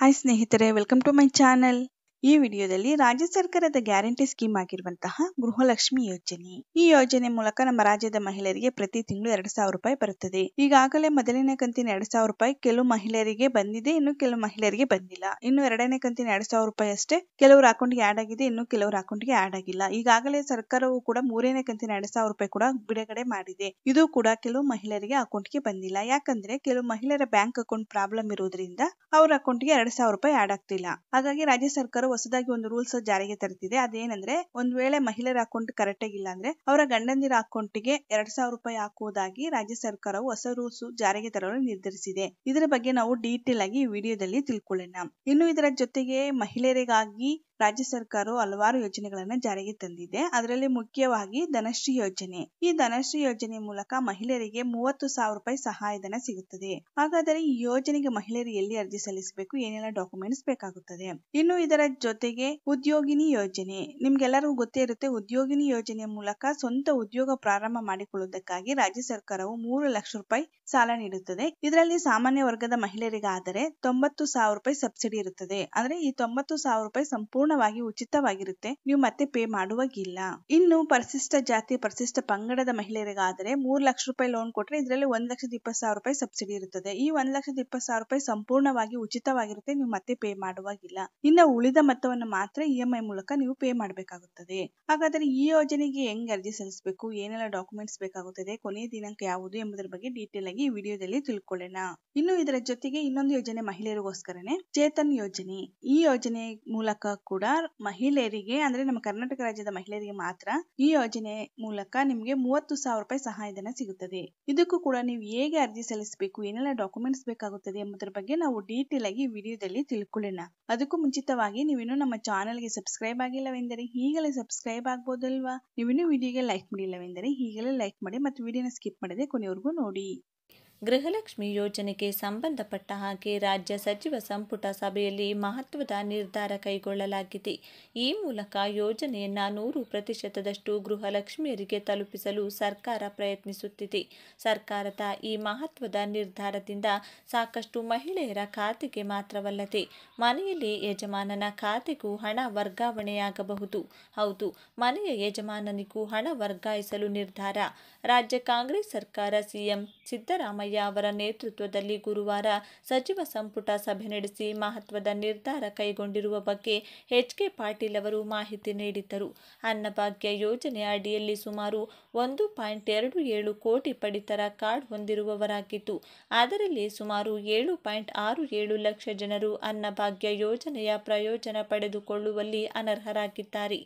hi ಸ್ನೇಹಿತರೆ welcome to my channel ಈ ವಿಡಿಯೋದಲ್ಲಿ ರಾಜ್ಯ ಸರ್ಕಾರದ ಗ್ಯಾರಂಟಿ ಸ್ಕೀಮ್ ಆಗಿರುವಂತಹ ಗೃಹಲಕ್ಷ್ಮಿ ಯೋಜನೆ ಈ ಯೋಜನೆ ಮೂಲಕ ನಮ್ಮ ರಾಜ್ಯದ ಮಹಿಳೆಯರಿಗೆ ಪ್ರತಿ ತಿಂಗಳು ಎರಡು ಸಾವಿರ ರೂಪಾಯಿ ಬರುತ್ತದೆ ಈಗಾಗಲೇ ಮೊದಲನೇ ಕಂತಿನ ಎರಡ್ ಸಾವಿರ ರೂಪಾಯಿ ಕೆಲವು ಮಹಿಳೆಯರಿಗೆ ಬಂದಿದೆ ಇನ್ನು ಕೆಲವು ಮಹಿಳೆಯರಿಗೆ ಬಂದಿಲ್ಲ ಇನ್ನು ಎರಡನೇ ಕಂತಿನ ಎರಡ್ ಸಾವಿರ ರೂಪಾಯಿ ಅಷ್ಟೇ ಕೆಲವರ ಅಕೌಂಟ್ಗೆ ಆಡ್ ಆಗಿದೆ ಇನ್ನು ಕೆಲವರ ಅಕೌಂಟ್ಗೆ ಆಡ್ ಆಗಿಲ್ಲ ಈಗಾಗಲೇ ಸರ್ಕಾರವು ಕೂಡ ಮೂರನೇ ಕಂತಿನ ಎರಡ್ ಸಾವಿರ ರೂಪಾಯಿ ಕೂಡ ಬಿಡುಗಡೆ ಮಾಡಿದೆ ಇದು ಕೂಡ ಕೆಲವು ಮಹಿಳೆಯರಿಗೆ ಅಕೌಂಟ್ಗೆ ಬಂದಿಲ್ಲ ಯಾಕಂದ್ರೆ ಕೆಲವು ಮಹಿಳೆಯರ ಬ್ಯಾಂಕ್ ಅಕೌಂಟ್ ಪ್ರಾಬ್ಲಮ್ ಇರುವುದರಿಂದ ಅವರ ಅಕೌಂಟ್ಗೆ ಎರಡ್ ಸಾವಿರ ರೂಪಾಯಿ ಆಡ್ ಆಗ್ತಿಲ್ಲ ಹಾಗಾಗಿ ರಾಜ್ಯ ಸರ್ಕಾರ ಹೊಸದಾಗಿ ಒಂದು ರೂಲ್ಸ್ ಜಾರಿಗೆ ತರ್ತಿದೆ ಅದೇನಂದ್ರೆ ಒಂದ್ ವೇಳೆ ಮಹಿಳೆಯರ ಅಕೌಂಟ್ ಕರೆಕ್ಟ್ ಆಗಿಲ್ಲ ಅಂದ್ರೆ ಅವರ ಗಂಡಂದಿರ ಗೆ ಎರಡ್ ಸಾವಿರ ರೂಪಾಯಿ ಹಾಕುವುದಾಗಿ ರಾಜ್ಯ ಸರ್ಕಾರವು ಹೊಸ ರೂಲ್ಸ್ ಜಾರಿಗೆ ತರಲು ನಿರ್ಧರಿಸಿದೆ ಇದರ ಬಗ್ಗೆ ನಾವು ಡೀಟೇಲ್ ಆಗಿ ಈ ವಿಡಿಯೋದಲ್ಲಿ ತಿಳ್ಕೊಳ್ಳೋಣ ಇನ್ನು ಇದರ ಜೊತೆಗೆ ಮಹಿಳೆಯರಿಗಾಗಿ ರಾಜ್ಯ ಸರ್ಕಾರವು ಹಲವಾರು ಯೋಜನೆಗಳನ್ನ ಜಾರಿಗೆ ತಂದಿದೆ ಅದರಲ್ಲಿ ಮುಖ್ಯವಾಗಿ ಧನಶ್ರೀ ಯೋಜನೆ ಈ ಧನಶ್ರೀ ಯೋಜನೆ ಮೂಲಕ ಮಹಿಳೆಯರಿಗೆ ಮೂವತ್ತು ಸಾವಿರ ರೂಪಾಯಿ ಸಹಾಯಧನ ಸಿಗುತ್ತದೆ ಹಾಗಾದರೆ ಈ ಯೋಜನೆಗೆ ಮಹಿಳೆಯರು ಎಲ್ಲಿ ಅರ್ಜಿ ಸಲ್ಲಿಸಬೇಕು ಏನೆಲ್ಲ ಡಾಕ್ಯುಮೆಂಟ್ಸ್ ಬೇಕಾಗುತ್ತದೆ ಇನ್ನು ಇದರ ಜೊತೆಗೆ ಉದ್ಯೋಗಿನಿ ಯೋಜನೆ ನಿಮ್ಗೆಲ್ಲರಿಗೂ ಗೊತ್ತೇ ಇರುತ್ತೆ ಉದ್ಯೋಗಿನಿ ಯೋಜನೆ ಮೂಲಕ ಸ್ವಂತ ಉದ್ಯೋಗ ಪ್ರಾರಂಭ ಮಾಡಿಕೊಳ್ಳುವುದಕ್ಕಾಗಿ ರಾಜ್ಯ ಸರ್ಕಾರವು ಮೂರು ಲಕ್ಷ ರೂಪಾಯಿ ಸಾಲ ನೀಡುತ್ತದೆ ಇದರಲ್ಲಿ ಸಾಮಾನ್ಯ ವರ್ಗದ ಮಹಿಳೆಯರಿಗಾದರೆ ತೊಂಬತ್ತು ಸಾವಿರ ರೂಪಾಯಿ ಸಬ್ಸಿಡಿ ಇರುತ್ತದೆ ಅಂದ್ರೆ ಈ ತೊಂಬತ್ತು ಸಾವಿರ ರೂಪಾಯಿ ಸಂಪೂರ್ಣವಾಗಿ ಉಚಿತವಾಗಿರುತ್ತೆ ನೀವು ಮತ್ತೆ ಪೇ ಮಾಡುವಾಗಿಲ್ಲ ಇನ್ನು ಪರಿಶಿಷ್ಟ ಜಾತಿ ಪರಿಶಿಷ್ಟ ಪಂಗಡದ ಮಹಿಳೆಯರಿಗಾದರೆ ಮೂರು ಲಕ್ಷ ರೂಪಾಯಿ ಲೋನ್ ಕೊಟ್ರೆ ಇದರಲ್ಲಿ ಒಂದ್ ಲಕ್ಷದ ಇಪ್ಪತ್ತು ಸಾವಿರ ರೂಪಾಯಿ ಸಬ್ಸಿಡಿ ಇರುತ್ತದೆ ಈ ಒಂದ್ ಲಕ್ಷದ ಇಪ್ಪತ್ತು ಸಾವಿರ ರೂಪಾಯಿ ಸಂಪೂರ್ಣವಾಗಿ ಉಚಿತವಾಗಿರುತ್ತೆ ನೀವು ಮತ್ತೆ ಪೇ ಮಾಡುವಾಗಿಲ್ಲ ಇನ್ನು ಉಳಿದ ಮೊತ್ತವನ್ನು ಮಾತ್ರ ಇ ಎಂ ಮೂಲಕ ನೀವು ಪೇ ಮಾಡಬೇಕಾಗುತ್ತದೆ ಹಾಗಾದರೆ ಈ ಯೋಜನೆಗೆ ಹೆಂಗ್ ಅರ್ಜಿ ಸಲ್ಲಿಸಬೇಕು ಏನೆಲ್ಲ ಡಾಕ್ಯುಮೆಂಟ್ಸ್ ಬೇಕಾಗುತ್ತದೆ ಕೊನೆಯ ದಿನಾಂಕ ಯಾವುದು ಎಂಬುದರ ಬಗ್ಗೆ ಡೀಟೇಲ್ ಆಗಿ ಈ ವಿಡಿಯೋದಲ್ಲಿ ತಿಳ್ಕೊಳ್ಳೋಣ ಇನ್ನು ಇದರ ಜೊತೆಗೆ ಇನ್ನೊಂದು ಯೋಜನೆ ಮಹಿಳೆಯರಿಗೋಸ್ಕರನೇ ಚೇತನ್ ಯೋಜನೆ ಈ ಯೋಜನೆ ಮೂಲಕ ಕೂಡ ಮಹಿಳೆಯರಿಗೆ ಅಂದ್ರೆ ನಮ್ಮ ಕರ್ನಾಟಕ ರಾಜ್ಯದ ಮಹಿಳೆಯರಿಗೆ ಮಾತ್ರ ಈ ಯೋಜನೆ ಮೂಲಕ ನಿಮಗೆ ಮೂವತ್ತು ಸಾವಿರ ರೂಪಾಯಿ ಸಹಾಯಧನ ಸಿಗುತ್ತದೆ ಇದಕ್ಕೂ ಕೂಡ ನೀವು ಹೇಗೆ ಅರ್ಜಿ ಸಲ್ಲಿಸಬೇಕು ಏನೆಲ್ಲ ಡಾಕ್ಯುಮೆಂಟ್ಸ್ ಬೇಕಾಗುತ್ತದೆ ಎಂಬುದರ ಬಗ್ಗೆ ನಾವು ಡೀಟೇಲ್ ಆಗಿ ವಿಡಿಯೋದಲ್ಲಿ ತಿಳ್ಕೊಳ್ಳೋಣ ಅದಕ್ಕೂ ಮುಂಚಿತವಾಗಿ ನೀವು ನೀವಿನ್ನೂ ನಮ್ಮ ಚಾನಲ್ಗೆ ಸಬ್ಸ್ಕ್ರೈಬ್ ಆಗಿಲ್ಲವೆಂದರೆ ಈಗಲೇ ಸಬ್ಸ್ಕ್ರೈಬ್ ಆಗ್ಬೋದಲ್ವಾ ನೀವಿನ್ನೂ ವಿಡಿಯೋಗೆ ಲೈಕ್ ಮಾಡಿಲ್ಲವೆಂದರೆ ಈಗಲೇ ಲೈಕ್ ಮಾಡಿ ಮತ್ತು ವಿಡಿಯೋನ ಸ್ಕಿಪ್ ಮಾಡದೆ ಕೊನೆಯವರೆಗೂ ನೋಡಿ ಗೃಹಲಕ್ಷ್ಮಿ ಯೋಜನೆಗೆ ಸಂಬಂಧಪಟ್ಟ ಹಾಗೆ ರಾಜ್ಯ ಸಚಿವ ಸಂಪುಟ ಸಭೆಯಲ್ಲಿ ಮಹತ್ವದ ನಿರ್ಧಾರ ಕೈಗೊಳ್ಳಲಾಗಿದೆ ಈ ಮೂಲಕ ಯೋಜನೆಯನ್ನು ನೂರು ಪ್ರತಿಶತದಷ್ಟು ಗೃಹಲಕ್ಷ್ಮಿಯರಿಗೆ ತಲುಪಿಸಲು ಸರ್ಕಾರ ಪ್ರಯತ್ನಿಸುತ್ತಿದೆ ಸರ್ಕಾರದ ಈ ಮಹತ್ವದ ನಿರ್ಧಾರದಿಂದ ಸಾಕಷ್ಟು ಮಹಿಳೆಯರ ಖಾತೆಗೆ ಮಾತ್ರವಲ್ಲದೆ ಮನೆಯಲ್ಲಿ ಯಜಮಾನನ ಖಾತೆಗೂ ಹಣ ವರ್ಗಾವಣೆಯಾಗಬಹುದು ಹೌದು ಮನೆಯ ಯಜಮಾನನಿಗೂ ಹಣ ವರ್ಗಾಯಿಸಲು ನಿರ್ಧಾರ ರಾಜ್ಯ ಕಾಂಗ್ರೆಸ್ ಸರ್ಕಾರ ಸಿಎಂ ಸಿದ್ದರಾಮಯ್ಯ ಸಿದ್ದರಾಮಯ್ಯ ಅವರ ನೇತೃತ್ವದಲ್ಲಿ ಗುರುವಾರ ಸಚಿವ ಸಂಪುಟ ಸಭೆ ನಡೆಸಿ ಮಹತ್ವದ ನಿರ್ಧಾರ ಕೈಗೊಂಡಿರುವ ಬಗ್ಗೆ ಎಚ್ ಕೆ ಪಾಟೀಲ್ ಅವರು ಮಾಹಿತಿ ನೀಡಿದ್ದರು ಅನ್ನಭಾಗ್ಯ ಯೋಜನೆ ಅಡಿಯಲ್ಲಿ ಸುಮಾರು ಒಂದು ಪಾಯಿಂಟ್ ಎರಡು ಏಳು ಕೋಟಿ ಪಡಿತರ ಕಾರ್ಡ್ ಹೊಂದಿರುವವರಾಗಿತ್ತು ಅದರಲ್ಲಿ ಸುಮಾರು ಏಳು ಪಾಯಿಂಟ್ ಆರು ಏಳು ಲಕ್ಷ ಜನರು ಅನ್ನಭಾಗ್ಯ ಯೋಜನೆಯ ಪ್ರಯೋಜನ ಪಡೆದುಕೊಳ್ಳುವಲ್ಲಿ ಅನರ್ಹರಾಗಿದ್ದಾರೆ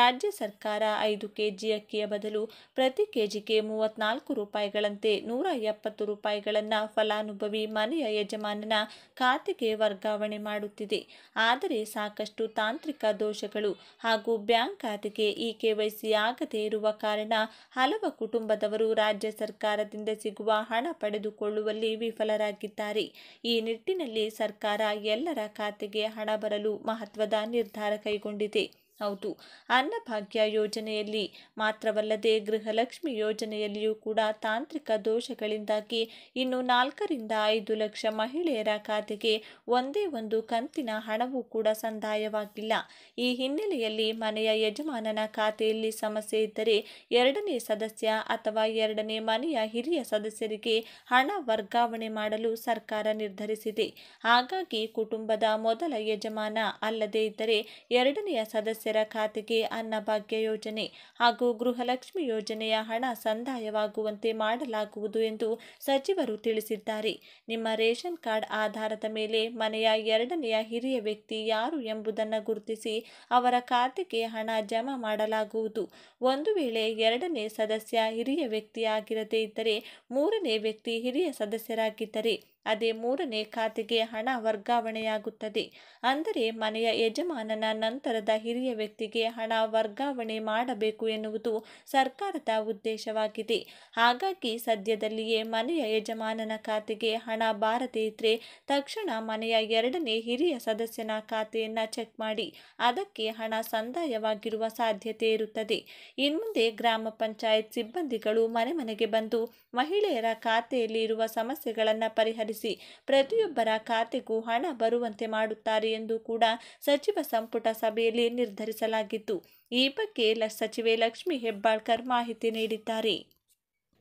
ರಾಜ್ಯ ಸರ್ಕಾರ ಐದು ಕೆಜಿ ಅಕ್ಕಿಯ ಬದಲು ಪ್ರತಿ ಕೆಜಿಗೆ ಮೂವತ್ನಾಲ್ಕು ರೂಪಾಯಿಗಳಂತೆ ನೂರ ಎಪ್ಪತ್ತು ರೂಪಾಯಿ ರೂಪಾಯಿಗಳನ್ನು ಫಲಾನುಭವಿ ಮನೆಯ ಯಜಮಾನನ ಖಾತೆಗೆ ವರ್ಗಾವಣೆ ಮಾಡುತ್ತಿದೆ ಆದರೆ ಸಾಕಷ್ಟು ತಾಂತ್ರಿಕ ದೋಷಗಳು ಹಾಗೂ ಬ್ಯಾಂಕ್ ಖಾತೆಗೆ ಈ ಕೆವೈಸಿ ಆಗದೇ ಇರುವ ಕಾರಣ ಹಲವು ಕುಟುಂಬದವರು ರಾಜ್ಯ ಸರ್ಕಾರದಿಂದ ಸಿಗುವ ಹಣ ಪಡೆದುಕೊಳ್ಳುವಲ್ಲಿ ವಿಫಲರಾಗಿದ್ದಾರೆ ಈ ನಿಟ್ಟಿನಲ್ಲಿ ಸರ್ಕಾರ ಎಲ್ಲರ ಖಾತೆಗೆ ಹಣ ಬರಲು ಮಹತ್ವದ ನಿರ್ಧಾರ ಕೈಗೊಂಡಿದೆ ಹೌದು ಅನ್ನಭಾಗ್ಯ ಯೋಜನೆಯಲ್ಲಿ ಮಾತ್ರವಲ್ಲದೆ ಗೃಹಲಕ್ಷ್ಮಿ ಯೋಜನೆಯಲ್ಲಿಯೂ ಕೂಡ ತಾಂತ್ರಿಕ ದೋಷಗಳಿಂದಾಗಿ ಇನ್ನು ನಾಲ್ಕರಿಂದ ಐದು ಲಕ್ಷ ಮಹಿಳೆಯರ ಖಾತೆಗೆ ಒಂದೇ ಒಂದು ಕಂತಿನ ಹಣವೂ ಕೂಡ ಸಂದಾಯವಾಗಿಲ್ಲ ಈ ಹಿನ್ನೆಲೆಯಲ್ಲಿ ಮನೆಯ ಯಜಮಾನನ ಖಾತೆಯಲ್ಲಿ ಸಮಸ್ಯೆ ಇದ್ದರೆ ಎರಡನೇ ಸದಸ್ಯ ಅಥವಾ ಎರಡನೇ ಮನೆಯ ಹಿರಿಯ ಸದಸ್ಯರಿಗೆ ಹಣ ವರ್ಗಾವಣೆ ಮಾಡಲು ಸರ್ಕಾರ ನಿರ್ಧರಿಸಿದೆ ಹಾಗಾಗಿ ಕುಟುಂಬದ ಮೊದಲ ಯಜಮಾನ ಅಲ್ಲದೇ ಇದ್ದರೆ ಎರಡನೆಯ ಸದಸ್ಯ ರೈತರ ಖಾತೆಗೆ ಅನ್ನಭಾಗ್ಯ ಯೋಜನೆ ಹಾಗೂ ಗೃಹಲಕ್ಷ್ಮಿ ಯೋಜನೆಯ ಹಣ ಸಂದಾಯವಾಗುವಂತೆ ಮಾಡಲಾಗುವುದು ಎಂದು ಸಚಿವರು ತಿಳಿಸಿದ್ದಾರೆ ನಿಮ್ಮ ರೇಷನ್ ಕಾರ್ಡ್ ಆಧಾರದ ಮೇಲೆ ಮನೆಯ ಎರಡನೆಯ ಹಿರಿಯ ವ್ಯಕ್ತಿ ಯಾರು ಎಂಬುದನ್ನು ಗುರುತಿಸಿ ಅವರ ಖಾತೆಗೆ ಹಣ ಜಮಾ ಮಾಡಲಾಗುವುದು ಒಂದು ವೇಳೆ ಎರಡನೇ ಸದಸ್ಯ ಹಿರಿಯ ವ್ಯಕ್ತಿಯಾಗಿರದೇ ಇದ್ದರೆ ಮೂರನೇ ವ್ಯಕ್ತಿ ಹಿರಿಯ ಸದಸ್ಯರಾಗಿದ್ದರೆ ಅದೇ ಮೂರನೇ ಖಾತೆಗೆ ಹಣ ವರ್ಗಾವಣೆಯಾಗುತ್ತದೆ ಅಂದರೆ ಮನೆಯ ಯಜಮಾನನ ನಂತರದ ಹಿರಿಯ ವ್ಯಕ್ತಿಗೆ ಹಣ ವರ್ಗಾವಣೆ ಮಾಡಬೇಕು ಎನ್ನುವುದು ಸರ್ಕಾರದ ಉದ್ದೇಶವಾಗಿದೆ ಹಾಗಾಗಿ ಸದ್ಯದಲ್ಲಿಯೇ ಮನೆಯ ಯಜಮಾನನ ಖಾತೆಗೆ ಹಣ ಬಾರದೇ ಇದ್ರೆ ತಕ್ಷಣ ಮನೆಯ ಎರಡನೇ ಹಿರಿಯ ಸದಸ್ಯನ ಖಾತೆಯನ್ನು ಚೆಕ್ ಮಾಡಿ ಅದಕ್ಕೆ ಹಣ ಸಂದಾಯವಾಗಿರುವ ಸಾಧ್ಯತೆ ಇರುತ್ತದೆ ಇನ್ಮುಂದೆ ಗ್ರಾಮ ಪಂಚಾಯತ್ ಸಿಬ್ಬಂದಿಗಳು ಮನೆ ಮನೆಗೆ ಬಂದು ಮಹಿಳೆಯರ ಖಾತೆಯಲ್ಲಿ ಇರುವ ಸಮಸ್ಯೆಗಳನ್ನು ಪರಿಹರಿಸಿ ಪ್ರತಿಯೊಬ್ಬರ ಖಾತೆಗೂ ಹಣ ಬರುವಂತೆ ಮಾಡುತ್ತಾರೆ ಎಂದು ಕೂಡ ಸಚಿವ ಸಂಪುಟ ಸಭೆಯಲ್ಲಿ ನಿರ್ಧರಿಸಲಾಗಿತ್ತು ಈ ಬಗ್ಗೆ ಸಚಿವೆ ಲಕ್ಷ್ಮಿ ಹೆಬ್ಬಾಳ್ಕರ್ ಮಾಹಿತಿ ನೀಡಿದ್ದಾರೆ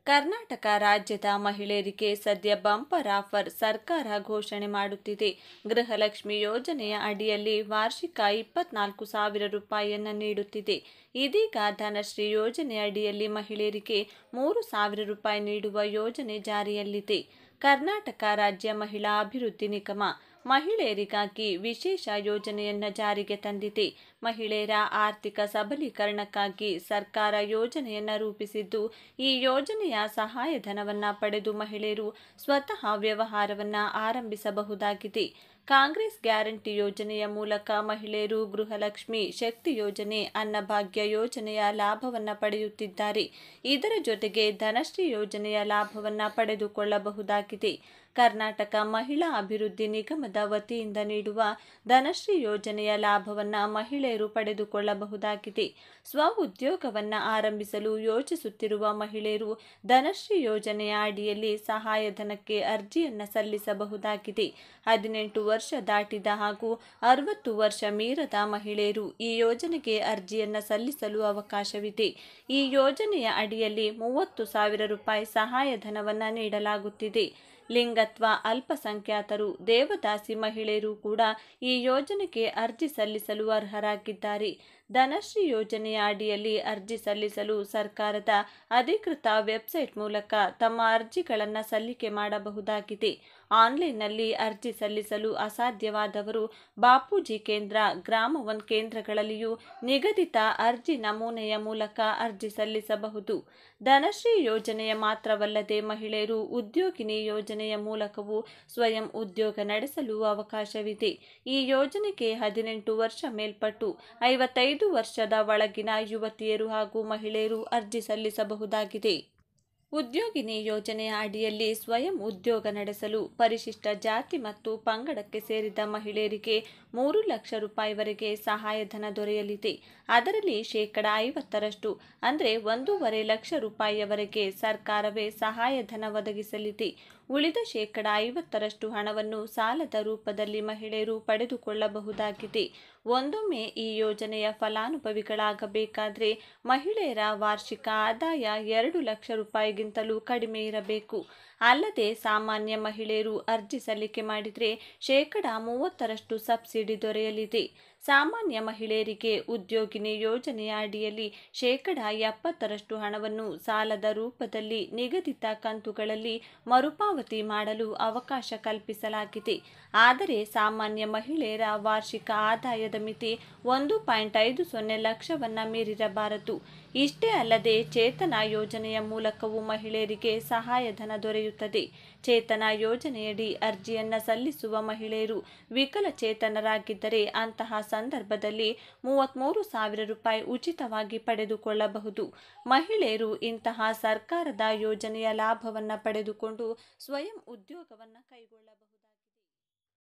ಕರ್ನಾಟಕ ರಾಜ್ಯದ ಮಹಿಳೆಯರಿಗೆ ಸದ್ಯ ಬಂಪರ್ ಆಫರ್ ಸರ್ಕಾರ ಘೋಷಣೆ ಮಾಡುತ್ತಿದೆ ಗೃಹಲಕ್ಷ್ಮಿ ಯೋಜನೆಯ ಅಡಿಯಲ್ಲಿ ವಾರ್ಷಿಕ ಇಪ್ಪತ್ನಾಲ್ಕು ಸಾವಿರ ರೂಪಾಯಿಯನ್ನು ನೀಡುತ್ತಿದೆ ಇದೀಗ ಧನಶ್ರೀ ಯೋಜನೆ ಅಡಿಯಲ್ಲಿ ಮಹಿಳೆಯರಿಗೆ ಮೂರು ಸಾವಿರ ರೂಪಾಯಿ ನೀಡುವ ಯೋಜನೆ ಜಾರಿಯಲ್ಲಿದೆ ಕರ್ನಾಟಕ ರಾಜ್ಯ ಮಹಿಳಾ ಅಭಿವೃದ್ಧಿ ನಿಗಮ ಮಹಿಳೆಯರಿಗಾಗಿ ವಿಶೇಷ ಯೋಜನೆಯನ್ನು ಜಾರಿಗೆ ತಂದಿದೆ ಮಹಿಳೆಯರ ಆರ್ಥಿಕ ಸಬಲೀಕರಣಕ್ಕಾಗಿ ಸರ್ಕಾರ ಯೋಜನೆಯನ್ನು ರೂಪಿಸಿದ್ದು ಈ ಯೋಜನೆಯ ಸಹಾಯಧನವನ್ನ ಪಡೆದು ಮಹಿಳೆಯರು ಸ್ವತಃ ವ್ಯವಹಾರವನ್ನು ಆರಂಭಿಸಬಹುದಾಗಿದೆ ಕಾಂಗ್ರೆಸ್ ಗ್ಯಾರಂಟಿ ಯೋಜನೆಯ ಮೂಲಕ ಮಹಿಳೆಯರು ಗೃಹಲಕ್ಷ್ಮಿ ಶಕ್ತಿ ಯೋಜನೆ ಅನ್ನಭಾಗ್ಯ ಯೋಜನೆಯ ಲಾಭವನ್ನ ಪಡೆಯುತ್ತಿದ್ದಾರೆ ಇದರ ಜೊತೆಗೆ ಧನಶ್ರೀ ಯೋಜನೆಯ ಲಾಭವನ್ನ ಪಡೆದುಕೊಳ್ಳಬಹುದಾಗಿದೆ ಕರ್ನಾಟಕ ಮಹಿಳಾ ಅಭಿವೃದ್ಧಿ ನಿಗಮದ ವತಿಯಿಂದ ನೀಡುವ ಧನಶ್ರೀ ಯೋಜನೆಯ ಲಾಭವನ್ನು ಮಹಿಳೆಯರು ಪಡೆದುಕೊಳ್ಳಬಹುದಾಗಿದೆ ಸ್ವ ಉದ್ಯೋಗವನ್ನು ಆರಂಭಿಸಲು ಯೋಚಿಸುತ್ತಿರುವ ಮಹಿಳೆಯರು ಧನಶ್ರೀ ಯೋಜನೆಯ ಅಡಿಯಲ್ಲಿ ಸಹಾಯಧನಕ್ಕೆ ಅರ್ಜಿಯನ್ನು ಸಲ್ಲಿಸಬಹುದಾಗಿದೆ ಹದಿನೆಂಟು ವರ್ಷ ದಾಟಿದ ಹಾಗೂ ಅರವತ್ತು ವರ್ಷ ಮೀರದ ಮಹಿಳೆಯರು ಈ ಯೋಜನೆಗೆ ಅರ್ಜಿಯನ್ನು ಸಲ್ಲಿಸಲು ಅವಕಾಶವಿದೆ ಈ ಯೋಜನೆಯ ಅಡಿಯಲ್ಲಿ ಮೂವತ್ತು ಸಾವಿರ ರೂಪಾಯಿ ಸಹಾಯಧನವನ್ನು ನೀಡಲಾಗುತ್ತಿದೆ ಲಿಂಗತ್ವ ಅಲ್ಪಸಂಖ್ಯಾತರು ದೇವದಾಸಿ ಮಹಿಳೆಯರು ಕೂಡ ಈ ಯೋಜನೆಗೆ ಅರ್ಜಿ ಸಲ್ಲಿಸಲು ಅರ್ಹರಾಗಿದ್ದಾರೆ ಧನಶ್ರೀ ಯೋಜನೆಯ ಅಡಿಯಲ್ಲಿ ಅರ್ಜಿ ಸಲ್ಲಿಸಲು ಸರ್ಕಾರದ ಅಧಿಕೃತ ವೆಬ್ಸೈಟ್ ಮೂಲಕ ತಮ್ಮ ಅರ್ಜಿಗಳನ್ನು ಸಲ್ಲಿಕೆ ಮಾಡಬಹುದಾಗಿದೆ ಆನ್ಲೈನ್ನಲ್ಲಿ ಅರ್ಜಿ ಸಲ್ಲಿಸಲು ಅಸಾಧ್ಯವಾದವರು ಬಾಪೂಜಿ ಕೇಂದ್ರ ಗ್ರಾಮ ಒನ್ ಕೇಂದ್ರಗಳಲ್ಲಿಯೂ ನಿಗದಿತ ಅರ್ಜಿ ನಮೂನೆಯ ಮೂಲಕ ಅರ್ಜಿ ಸಲ್ಲಿಸಬಹುದು ಧನಶ್ರೀ ಯೋಜನೆಯ ಮಾತ್ರವಲ್ಲದೆ ಮಹಿಳೆಯರು ಉದ್ಯೋಗಿನಿ ಯೋಜನೆಯ ಮೂಲಕವೂ ಸ್ವಯಂ ಉದ್ಯೋಗ ನಡೆಸಲು ಅವಕಾಶವಿದೆ ಈ ಯೋಜನೆಗೆ ಹದಿನೆಂಟು ವರ್ಷ ಮೇಲ್ಪಟ್ಟು ಐವತ್ತೈದು ವರ್ಷದ ಒಳಗಿನ ಯುವತಿಯರು ಹಾಗೂ ಮಹಿಳೆಯರು ಅರ್ಜಿ ಸಲ್ಲಿಸಬಹುದಾಗಿದೆ ಉದ್ಯೋಗಿನಿ ಯೋಜನೆಯ ಅಡಿಯಲ್ಲಿ ಸ್ವಯಂ ಉದ್ಯೋಗ ನಡೆಸಲು ಪರಿಶಿಷ್ಟ ಜಾತಿ ಮತ್ತು ಪಂಗಡಕ್ಕೆ ಸೇರಿದ ಮಹಿಳೆಯರಿಗೆ ಮೂರು ಲಕ್ಷ ರೂಪಾಯಿವರೆಗೆ ಸಹಾಯಧನ ದೊರೆಯಲಿದೆ ಅದರಲ್ಲಿ ಶೇಕಡ ಐವತ್ತರಷ್ಟು ಅಂದರೆ ಒಂದೂವರೆ ಲಕ್ಷ ರೂಪಾಯಿಯವರೆಗೆ ಸರ್ಕಾರವೇ ಸಹಾಯಧನ ಒದಗಿಸಲಿದೆ ಉಳಿದ ಶೇಕಡ ಐವತ್ತರಷ್ಟು ಹಣವನ್ನು ಸಾಲದ ರೂಪದಲ್ಲಿ ಮಹಿಳೆಯರು ಪಡೆದುಕೊಳ್ಳಬಹುದಾಗಿದೆ ಒಂದೊಮ್ಮೆ ಈ ಯೋಜನೆಯ ಫಲಾನುಭವಿಗಳಾಗಬೇಕಾದರೆ ಮಹಿಳೆಯರ ವಾರ್ಷಿಕ ಆದಾಯ ಎರಡು ಲಕ್ಷ ರೂಪಾಯಿಗಿಂತಲೂ ಕಡಿಮೆ ಇರಬೇಕು ಅಲ್ಲದೆ ಸಾಮಾನ್ಯ ಮಹಿಳೆಯರು ಅರ್ಜಿ ಸಲ್ಲಿಕೆ ಮಾಡಿದರೆ ಶೇಕಡ ಮೂವತ್ತರಷ್ಟು ಸಬ್ಸಿಡಿ ದೊರೆಯಲಿದೆ ಸಾಮಾನ್ಯ ಮಹಿಳೆಯರಿಗೆ ಉದ್ಯೋಗಿನಿ ಯೋಜನೆಯ ಅಡಿಯಲ್ಲಿ ಶೇಕಡ ಎಪ್ಪತ್ತರಷ್ಟು ಹಣವನ್ನು ಸಾಲದ ರೂಪದಲ್ಲಿ ನಿಗದಿತ ಕಂತುಗಳಲ್ಲಿ ಮರುಪಾವತಿ ಮಾಡಲು ಅವಕಾಶ ಕಲ್ಪಿಸಲಾಗಿದೆ ಆದರೆ ಸಾಮಾನ್ಯ ಮಹಿಳೆಯರ ವಾರ್ಷಿಕ ಆದಾಯ ಮಿತಿ ಒಂದು ಪಾಯಿಂಟ್ ಐದು ಸೊನ್ನೆ ಲಕ್ಷವನ್ನು ಮೀರಿರಬಾರದು ಇಷ್ಟೇ ಅಲ್ಲದೆ ಚೇತನ ಯೋಜನೆಯ ಮೂಲಕವೂ ಮಹಿಳೆಯರಿಗೆ ಸಹಾಯಧನ ದೊರೆಯುತ್ತದೆ ಚೇತನ ಯೋಜನೆಯಡಿ ಅರ್ಜಿಯನ್ನು ಸಲ್ಲಿಸುವ ಮಹಿಳೆಯರು ವಿಕಲಚೇತನರಾಗಿದ್ದರೆ ಅಂತಹ ಸಂದರ್ಭದಲ್ಲಿ ಮೂವತ್ಮೂರು ಸಾವಿರ ರೂಪಾಯಿ ಉಚಿತವಾಗಿ ಪಡೆದುಕೊಳ್ಳಬಹುದು ಮಹಿಳೆಯರು ಇಂತಹ ಸರ್ಕಾರದ ಯೋಜನೆಯ ಲಾಭವನ್ನು ಪಡೆದುಕೊಂಡು ಸ್ವಯಂ ಉದ್ಯೋಗವನ್ನು ಕೈಗೊಳ್ಳಬಹುದು